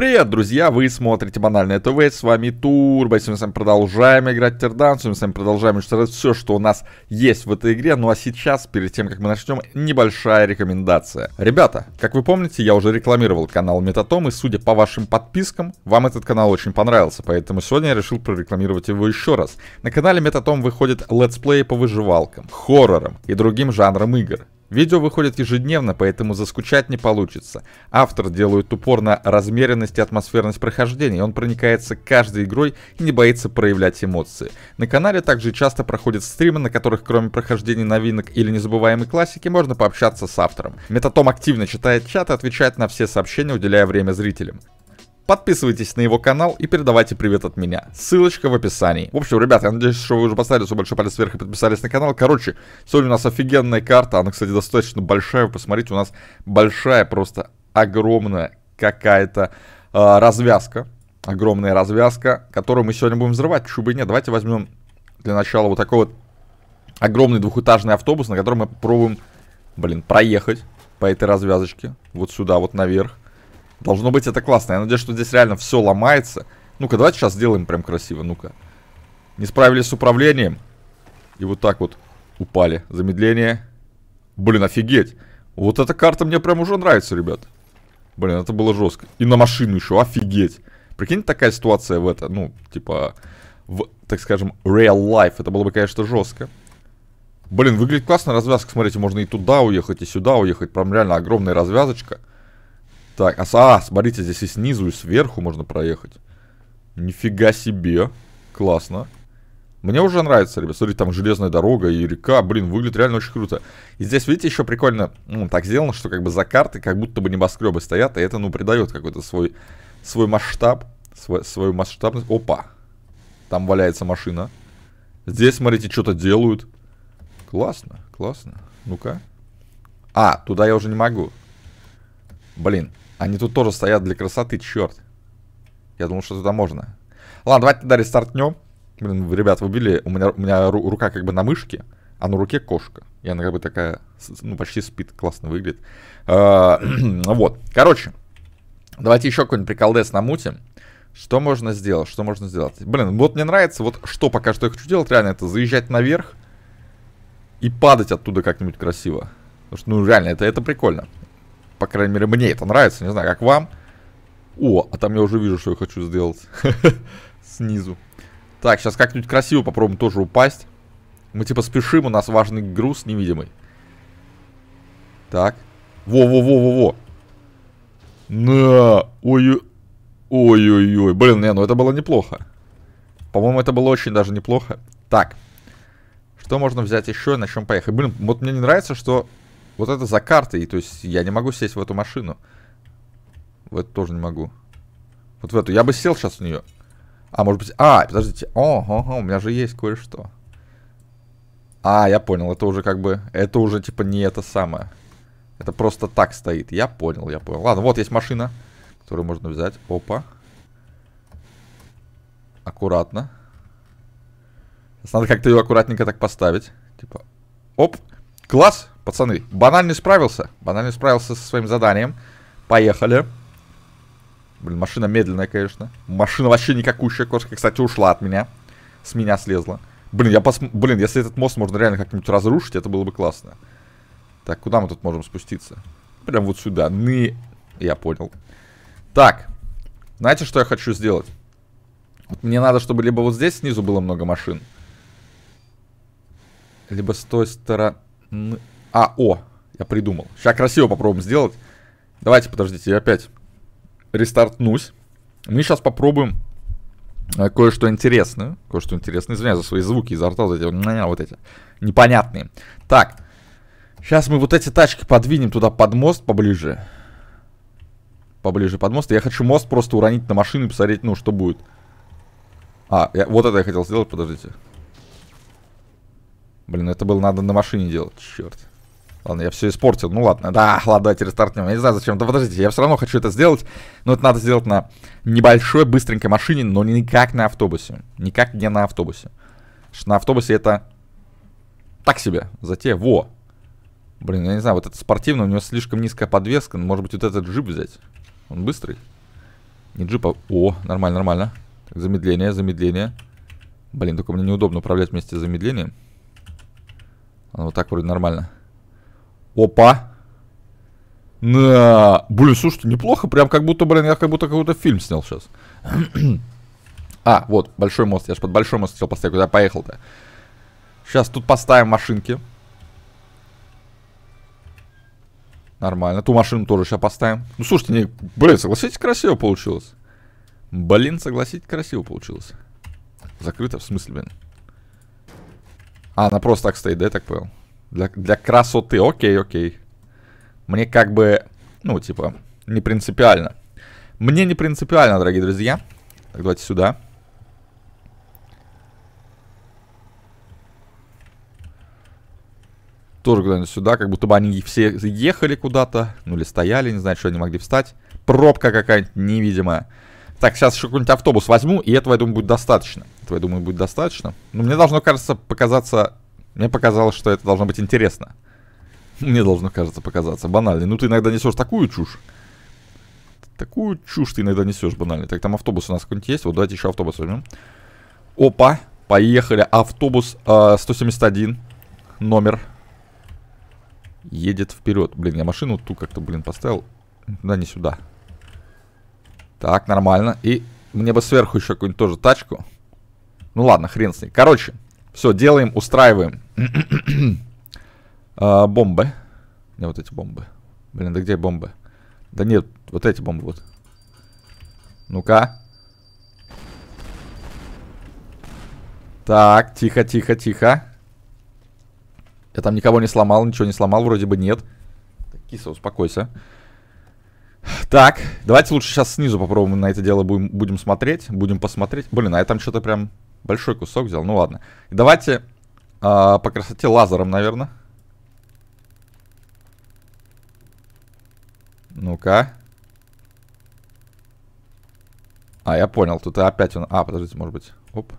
Привет, друзья! Вы смотрите Банальное ТВ, с вами Турбо, сегодня мы с вами продолжаем играть Тердан, сегодня мы с вами продолжаем уничтожать все, что у нас есть в этой игре. Ну а сейчас, перед тем, как мы начнем, небольшая рекомендация. Ребята, как вы помните, я уже рекламировал канал Метатом, и судя по вашим подпискам, вам этот канал очень понравился, поэтому сегодня я решил прорекламировать его еще раз. На канале Метатом выходит летсплеи по выживалкам, хоррорам и другим жанрам игр. Видео выходит ежедневно, поэтому заскучать не получится. Автор делает упор на размеренность и атмосферность прохождения, он проникается каждой игрой и не боится проявлять эмоции. На канале также часто проходят стримы, на которых кроме прохождения новинок или незабываемой классики можно пообщаться с автором. Метатом активно читает чат и отвечает на все сообщения, уделяя время зрителям. Подписывайтесь на его канал и передавайте привет от меня. Ссылочка в описании. В общем, ребят, я надеюсь, что вы уже поставили свой большой палец вверх и подписались на канал. Короче, сегодня у нас офигенная карта. Она, кстати, достаточно большая. Вы посмотрите, у нас большая, просто огромная какая-то э, развязка. Огромная развязка, которую мы сегодня будем взрывать. Чего бы нет. Давайте возьмем для начала вот такой вот огромный двухэтажный автобус, на котором мы попробуем, блин, проехать по этой развязочке. Вот сюда, вот наверх. Должно быть это классно. Я надеюсь, что здесь реально все ломается. Ну-ка, давайте сейчас сделаем прям красиво. Ну-ка. Не справились с управлением. И вот так вот упали. Замедление. Блин, офигеть. Вот эта карта мне прям уже нравится, ребят. Блин, это было жестко. И на машину еще, офигеть. Прикинь, такая ситуация в это, ну, типа, в, так скажем, real life. Это было бы, конечно, жестко. Блин, выглядит классно развязка. Смотрите, можно и туда уехать, и сюда уехать. Прям реально огромная развязочка. Так, а, а, смотрите, здесь и снизу, и сверху можно проехать. Нифига себе. Классно. Мне уже нравится, ребят. Смотрите, там железная дорога и река. Блин, выглядит реально очень круто. И здесь, видите, еще прикольно ну, так сделано, что как бы за карты как будто бы небоскребы стоят. И это, ну, придает какой-то свой, свой масштаб. Свой, свою масштабность. Опа. Там валяется машина. Здесь, смотрите, что-то делают. Классно, классно. Ну-ка. А, туда я уже не могу. Блин. Они тут тоже стоят для красоты, черт. Я думал, что туда можно. Ладно, давайте тогда рестартнем. Блин, ребят, вы били, у меня, у меня ру рука как бы на мышке, а на руке кошка. И она как бы такая, ну, почти спит, классно выглядит. А, ну вот, короче, давайте еще какой-нибудь приколдес намутим. Что можно сделать, что можно сделать? Блин, вот мне нравится, вот что пока что я хочу делать, реально, это заезжать наверх и падать оттуда как-нибудь красиво. Потому что, ну, реально, это, это прикольно по крайней мере, мне это нравится. Не знаю, как вам. О, а там я уже вижу, что я хочу сделать. Снизу. Так, сейчас как-нибудь красиво попробуем тоже упасть. Мы типа спешим, у нас важный груз невидимый. Так. Во-во-во-во-во. На! Ой-ой. Блин, не, ну это было неплохо. По-моему, это было очень даже неплохо. Так. Что можно взять еще и на чем поехать? Блин, вот мне не нравится, что вот это за картой, то есть я не могу сесть в эту машину. В эту тоже не могу. Вот в эту. Я бы сел сейчас в нее. А, может быть... А, подождите. О, о, о у меня же есть кое-что. А, я понял. Это уже как бы... Это уже типа не это самое. Это просто так стоит. Я понял, я понял. Ладно, вот есть машина, которую можно взять. Опа. Аккуратно. Сейчас надо как-то ее аккуратненько так поставить. Типа... Оп! Класс! Пацаны, банально справился. Банально справился со своим заданием. Поехали. Блин, машина медленная, конечно. Машина вообще никакущая. Кошка, кстати, ушла от меня. С меня слезла. Блин, я пос... Блин, если этот мост можно реально как-нибудь разрушить, это было бы классно. Так, куда мы тут можем спуститься? Прям вот сюда. Ны... Я понял. Так. Знаете, что я хочу сделать? мне надо, чтобы либо вот здесь снизу было много машин. Либо с той стороны... А, о, я придумал. Сейчас красиво попробуем сделать. Давайте, подождите, я опять рестартнусь. Мы сейчас попробуем э, кое-что интересное. Кое-что интересное. Извиняюсь за свои звуки изо рта, за эти, вот эти непонятные. Так, сейчас мы вот эти тачки подвинем туда под мост поближе. Поближе под мост. Я хочу мост просто уронить на машину и посмотреть, ну, что будет. А, я, вот это я хотел сделать, подождите. Блин, это было надо на машине делать, черт. Ладно, я все испортил. Ну ладно, да, ладно, давайте рестартнем. Я не знаю зачем. Да подождите, я все равно хочу это сделать. Но это надо сделать на небольшой, быстренькой машине, но никак на автобусе. Никак не на автобусе. Потому что на автобусе это так себе. Затея. Во. Блин, я не знаю, вот это спортивный, у него слишком низкая подвеска. Может быть, вот этот джип взять? Он быстрый. Не джипа, О, нормально, нормально. Так, замедление, замедление. Блин, только мне неудобно управлять вместе с замедлением. Вот так вроде нормально. Опа. На... Блин, слушай, неплохо. Прям как будто, блин, я как будто какой-то фильм снял сейчас. а, вот, большой мост. Я же под большой мост хотел поставить. Куда поехал-то? Сейчас тут поставим машинки. Нормально. Ту машину тоже сейчас поставим. Ну, слушайте, не... блин, согласитесь, красиво получилось. Блин, согласитесь, красиво получилось. Закрыто, в смысле, блин? А, она просто так стоит, да, я так понял? Для, для красоты. Окей, окей. Мне как бы, ну, типа, не принципиально. Мне не принципиально, дорогие друзья. Так, давайте сюда. Тоже куда-нибудь сюда, как будто бы они все ехали куда-то. Ну, или стояли, не знаю, что они могли встать. Пробка какая-нибудь невидимая. Так, сейчас еще какой-нибудь автобус возьму, и этого, я думаю, будет достаточно. Этого, я думаю, будет достаточно. Но мне должно, кажется, показаться мне показалось, что это должно быть интересно. Мне должно, кажется, показаться банально. Ну, ты иногда несешь такую чушь. Такую чушь ты иногда несешь банально. Так, там автобус у нас какой-нибудь есть. Вот давайте еще автобус возьмем. Опа, поехали. Автобус э, а, 171. Номер. Едет вперед. Блин, я машину ту как-то, блин, поставил. Да, не сюда. Так, нормально. И мне бы сверху еще какую-нибудь тоже тачку. Ну ладно, хрен с ней. Короче, все, делаем, устраиваем. а, бомбы. Не, вот эти бомбы. Блин, да где бомбы? Да нет, вот эти бомбы вот. Ну-ка. Так, тихо, тихо, тихо. Я там никого не сломал, ничего не сломал, вроде бы нет. киса, успокойся. Так, давайте лучше сейчас снизу попробуем на это дело будем, будем смотреть. Будем посмотреть. Блин, а я там что-то прям Большой кусок взял, ну ладно. давайте э, по красоте лазером, наверное. Ну-ка. А, я понял, тут опять он... А, подождите, может быть... Оп.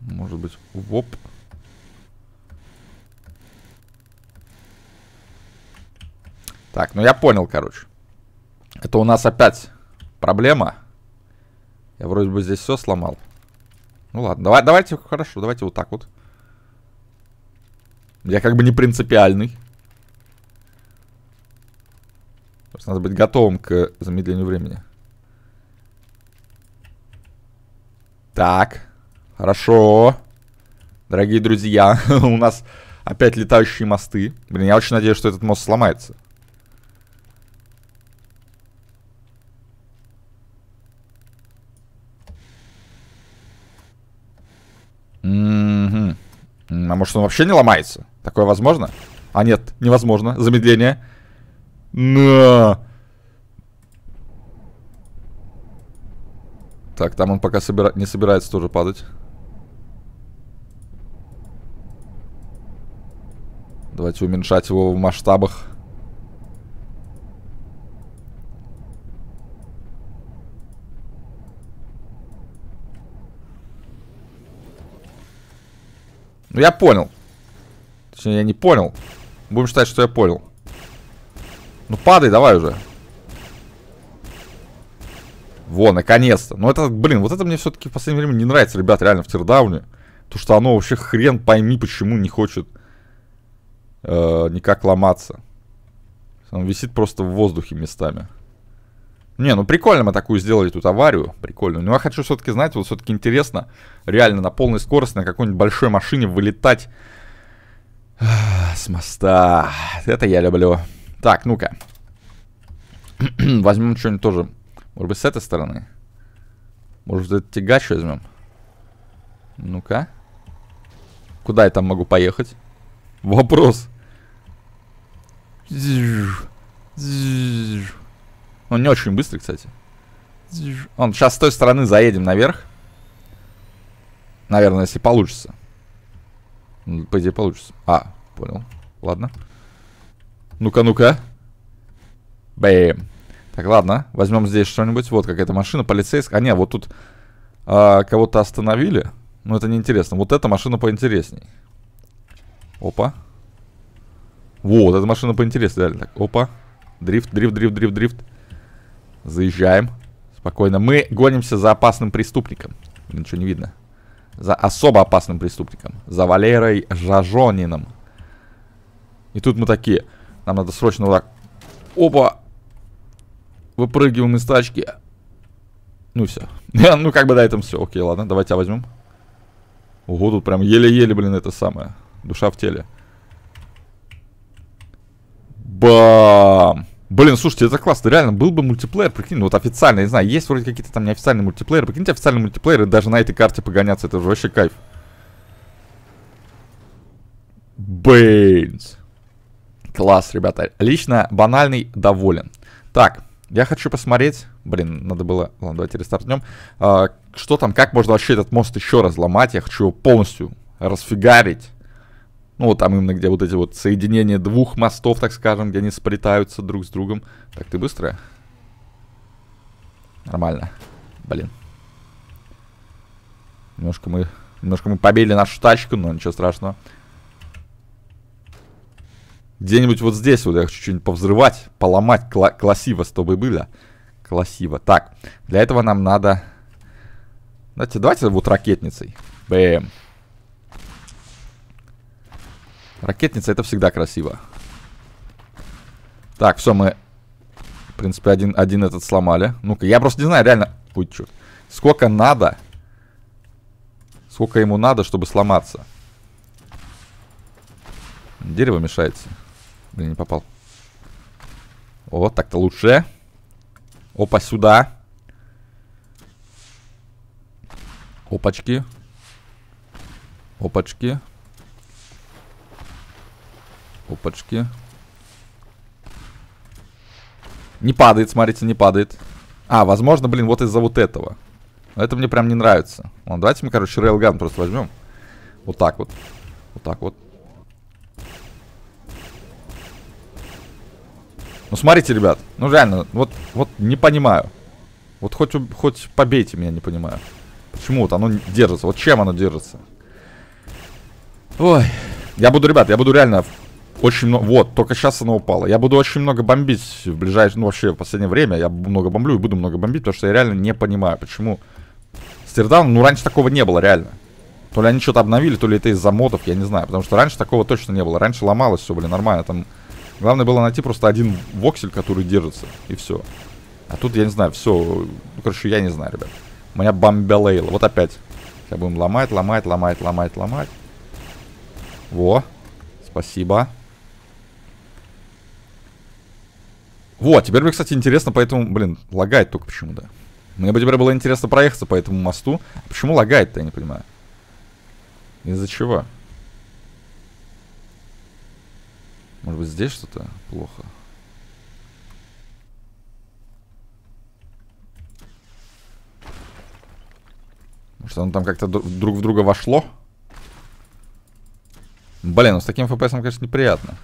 Может быть, воп. Так, ну я понял, короче. Это у нас опять проблема. Я вроде бы здесь все сломал. Ну ладно, давай, давайте, хорошо, давайте вот так вот. Я как бы не принципиальный. Просто надо быть готовым к замедлению времени. Так, хорошо. Дорогие друзья, у нас опять летающие мосты. Блин, я очень надеюсь, что этот мост сломается. А может он вообще не ломается? Такое возможно? А нет, невозможно. Замедление. На. Так, там он пока собира... не собирается тоже падать. Давайте уменьшать его в масштабах. Ну, я понял. Точнее, я не понял. Будем считать, что я понял. Ну, падай давай уже. Во, наконец-то. Ну, это, блин, вот это мне все-таки в последнее время не нравится, ребят, реально, в тирдауне. то что оно вообще хрен пойми, почему не хочет э, никак ломаться. Он висит просто в воздухе местами. Не, ну прикольно мы такую сделали тут аварию, прикольную. Но я хочу все-таки, знать, вот все-таки интересно, реально на полной скорости на какой-нибудь большой машине вылетать с моста. Это я люблю. Так, ну-ка. возьмем что-нибудь тоже. Может быть, с этой стороны? Может, этот тягач возьмем? Ну-ка. Куда я там могу поехать? Вопрос. Он не очень быстрый, кстати. Он сейчас с той стороны заедем наверх. Наверное, если получится. По идее, получится. А, понял. Ладно. Ну-ка, ну-ка. Бэм. Так, ладно. Возьмем здесь что-нибудь. Вот какая-то машина полицейская. А, не, вот тут а, кого-то остановили. Ну, это неинтересно. Вот эта машина поинтересней. Опа. вот эта машина поинтереснее, Так, опа. Дрифт, дрифт, дрифт, дрифт, дрифт. Заезжаем. Спокойно. Мы гонимся за опасным преступником. Ничего не видно. За особо опасным преступником. За Валерой Жажонином. И тут мы такие. Нам надо срочно вот так. Опа. Выпрыгиваем из тачки. Ну все. ну как бы на этом все. Окей, ладно. Давайте тебя возьмем. Ого, тут прям еле-еле, блин, это самое. Душа в теле. Бам! Блин, слушайте, это классно, реально, был бы мультиплеер, прикинь, ну вот официально, не знаю, есть вроде какие-то там неофициальные мультиплееры, прикиньте, официальные мультиплееры даже на этой карте погоняться, это же вообще кайф. Бейнс. Класс, ребята, лично банальный доволен. Так, я хочу посмотреть, блин, надо было, ладно, давайте рестартнем, а, что там, как можно вообще этот мост еще разломать? я хочу его полностью расфигарить. Ну, вот там именно, где вот эти вот соединения двух мостов, так скажем, где они сплетаются друг с другом. Так, ты быстрая? Нормально. Блин. Немножко мы... Немножко мы побили нашу тачку, но ничего страшного. Где-нибудь вот здесь вот я хочу что-нибудь повзрывать, поломать. Кла классиво, чтобы было. Классиво. Так, для этого нам надо... Давайте, давайте вот ракетницей. Бэм. Ракетница это всегда красиво. Так, все, мы, в принципе, один, один этот сломали. Ну-ка, я просто не знаю, реально... Ой, черт. Сколько надо? Сколько ему надо, чтобы сломаться? Дерево мешается. Блин, не попал. О, так-то лучше. Опа, сюда. Опачки. Опачки. Опачки. Не падает, смотрите, не падает. А, возможно, блин, вот из-за вот этого. Но это мне прям не нравится. Ладно, давайте мы, короче, рейлган просто возьмем. Вот так вот. Вот так вот. Ну, смотрите, ребят. Ну, реально, вот, вот не понимаю. Вот хоть, хоть побейте меня, не понимаю. Почему вот оно держится? Вот чем оно держится? Ой. Я буду, ребят, я буду реально очень много... Вот, только сейчас она упала. Я буду очень много бомбить в ближайшее... Ну, вообще, в последнее время я много бомблю и буду много бомбить, потому что я реально не понимаю, почему... Стирдаун, ну, раньше такого не было, реально. То ли они что-то обновили, то ли это из-за модов, я не знаю. Потому что раньше такого точно не было. Раньше ломалось все, блин, нормально. Там главное было найти просто один воксель, который держится, и все. А тут, я не знаю, все... Ну, короче, я не знаю, ребят. У меня бомбелейла. Вот опять. Сейчас будем ломать, ломать, ломать, ломать, ломать. Во. Спасибо. Вот, теперь мне, кстати, интересно, поэтому, блин, лагает только почему-то. Мне бы теперь было интересно проехаться по этому мосту. А почему лагает-то, я не понимаю. Из-за чего? Может быть, здесь что-то плохо? Может, оно там как-то друг в друга вошло? Блин, ну с таким FPS, конечно, неприятно.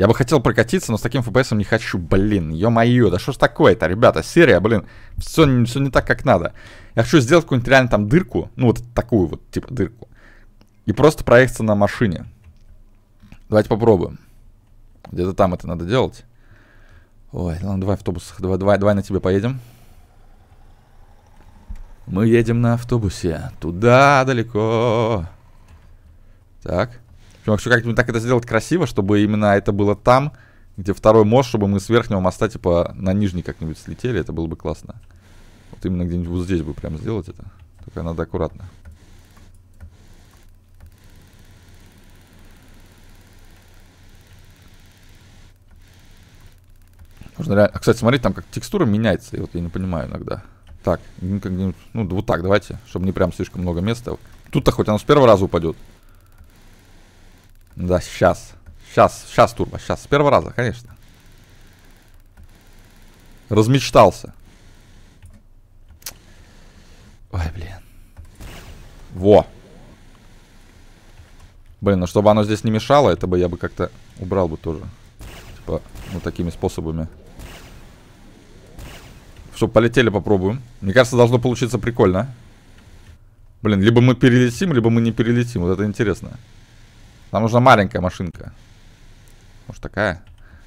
Я бы хотел прокатиться, но с таким FPS не хочу, блин, ё-моё, да что ж такое-то, ребята, серия, блин, все, все не так, как надо. Я хочу сделать какую-нибудь реально там дырку, ну вот такую вот, типа дырку, и просто проехаться на машине. Давайте попробуем. Где-то там это надо делать. Ой, ладно, давай автобус, давай, давай, давай на тебе поедем. Мы едем на автобусе, туда далеко. Так хочу как-нибудь так это сделать красиво, чтобы именно это было там, где второй мост, чтобы мы с верхнего моста, типа, на нижний как-нибудь слетели, это было бы классно. Вот именно где-нибудь вот здесь бы прям сделать это. Только надо аккуратно. Можно реально... А, кстати, смотрите, там как текстура меняется, и вот я не понимаю иногда. Так, ну, ну, вот так давайте, чтобы не прям слишком много места. Тут-то хоть оно с первого раза упадет. Да, сейчас. Сейчас, сейчас, Турбо, сейчас. С первого раза, конечно. Размечтался. Ой, блин. Во. Блин, ну чтобы оно здесь не мешало, это бы я бы как-то убрал бы тоже. Типа, вот такими способами. Все, полетели, попробуем. Мне кажется, должно получиться прикольно. Блин, либо мы перелетим, либо мы не перелетим. Вот это интересно. Интересно. Нам нужна маленькая машинка. Может, такая?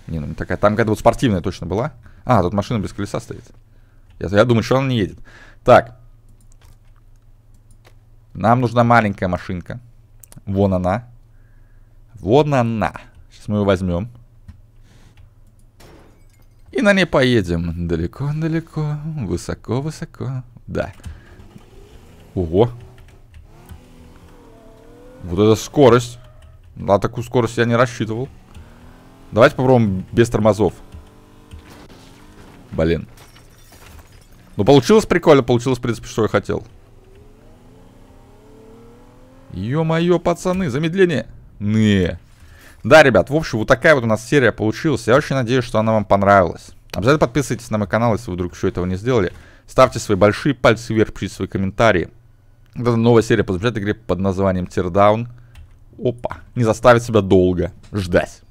Не, ну не такая. Там какая-то вот спортивная точно была. А, тут машина без колеса стоит. Я, я думаю, что она не едет. Так. Нам нужна маленькая машинка. Вон она. Вон она. Сейчас мы ее возьмем. И на ней поедем. Далеко-далеко. Высоко-высоко. Да. Ого. Вот это скорость. На такую скорость я не рассчитывал. Давайте попробуем без тормозов. Блин. Ну, получилось прикольно. Получилось, в принципе, что я хотел. Ё-моё, пацаны, замедление. Не. Да, ребят, в общем, вот такая вот у нас серия получилась. Я очень надеюсь, что она вам понравилась. Обязательно подписывайтесь на мой канал, если вы вдруг еще этого не сделали. Ставьте свои большие пальцы вверх, пишите свои комментарии. Это новая серия по игре под названием Teardown. Опа. Не заставит себя долго ждать.